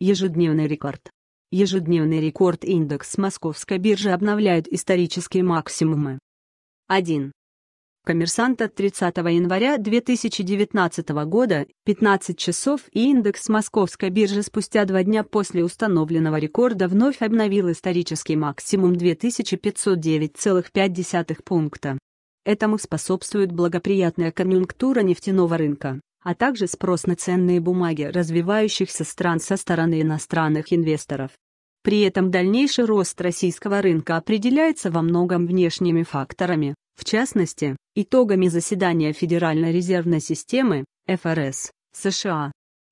Ежедневный рекорд. Ежедневный рекорд индекс Московской биржи обновляет исторические максимумы. 1. Коммерсант от 30 января 2019 года, 15 часов и индекс Московской биржи спустя два дня после установленного рекорда вновь обновил исторический максимум 2509,5 пункта. Этому способствует благоприятная конъюнктура нефтяного рынка а также спрос на ценные бумаги развивающихся стран со стороны иностранных инвесторов. При этом дальнейший рост российского рынка определяется во многом внешними факторами, в частности, итогами заседания Федеральной резервной системы ФРС США.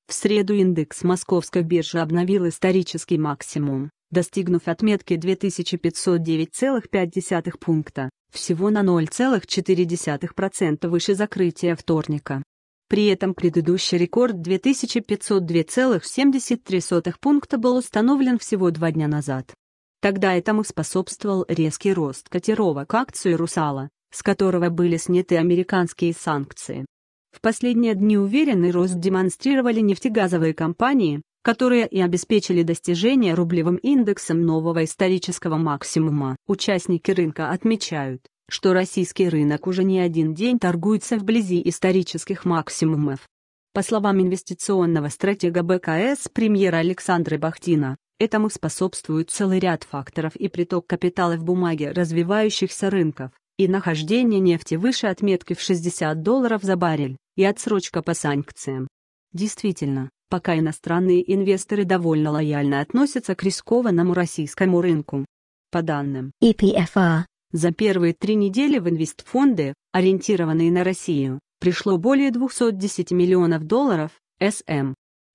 В среду индекс Московской биржи обновил исторический максимум, достигнув отметки 2509,5 пункта, всего на 0,4% выше закрытия вторника. При этом предыдущий рекорд 2502,73 пункта был установлен всего два дня назад. Тогда этому способствовал резкий рост котировок акции «Русала», с которого были сняты американские санкции. В последние дни уверенный рост демонстрировали нефтегазовые компании, которые и обеспечили достижение рублевым индексом нового исторического максимума, участники рынка отмечают что российский рынок уже не один день торгуется вблизи исторических максимумов. По словам инвестиционного стратега БКС премьера Александры Бахтина, этому способствует целый ряд факторов и приток капитала в бумаге развивающихся рынков, и нахождение нефти выше отметки в 60 долларов за баррель, и отсрочка по санкциям. Действительно, пока иностранные инвесторы довольно лояльно относятся к рискованному российскому рынку. По данным EPFR, за первые три недели в инвестфонды, ориентированные на Россию, пришло более 210 миллионов долларов, СМ.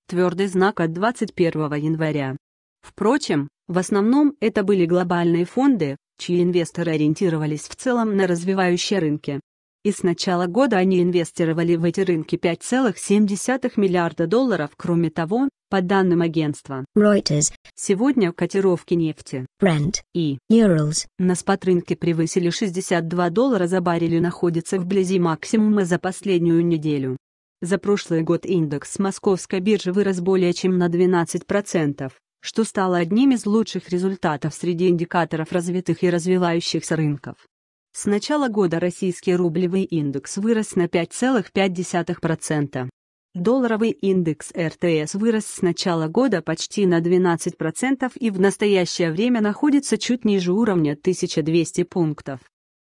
Твердый знак от 21 января. Впрочем, в основном это были глобальные фонды, чьи инвесторы ориентировались в целом на развивающие рынки. И с начала года они инвестировали в эти рынки 5,7 миллиарда долларов. Кроме того, по данным агентства Reuters, сегодня котировки нефти Brent и Urals на спотрынке превысили 62 доллара за баррель и находятся вблизи максимума за последнюю неделю. За прошлый год индекс московской биржи вырос более чем на 12%, что стало одним из лучших результатов среди индикаторов развитых и развивающихся рынков. С начала года российский рублевый индекс вырос на 5,5%. Долларовый индекс РТС вырос с начала года почти на 12% и в настоящее время находится чуть ниже уровня 1200 пунктов.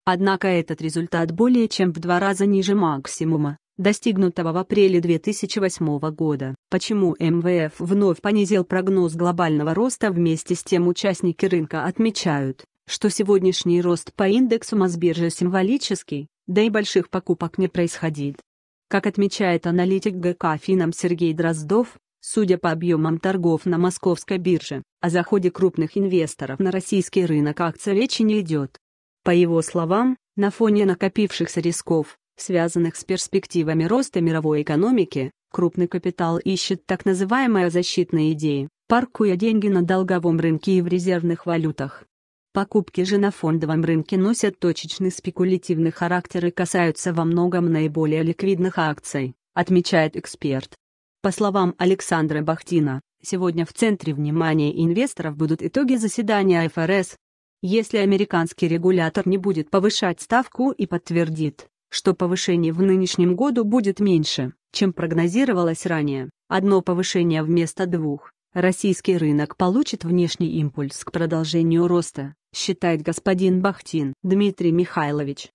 Однако этот результат более чем в два раза ниже максимума, достигнутого в апреле 2008 года. Почему МВФ вновь понизил прогноз глобального роста вместе с тем участники рынка отмечают, что сегодняшний рост по индексу Мосбиржи символический, да и больших покупок не происходит. Как отмечает аналитик ГК «Финам» Сергей Дроздов, судя по объемам торгов на московской бирже, о заходе крупных инвесторов на российский рынок акций речи не идет. По его словам, на фоне накопившихся рисков, связанных с перспективами роста мировой экономики, крупный капитал ищет так называемые защитные идеи, паркуя деньги на долговом рынке и в резервных валютах. Покупки же на фондовом рынке носят точечный спекулятивный характер и касаются во многом наиболее ликвидных акций, отмечает эксперт. По словам Александра Бахтина, сегодня в центре внимания инвесторов будут итоги заседания ФРС. Если американский регулятор не будет повышать ставку и подтвердит, что повышение в нынешнем году будет меньше, чем прогнозировалось ранее, одно повышение вместо двух, Российский рынок получит внешний импульс к продолжению роста, считает господин Бахтин Дмитрий Михайлович.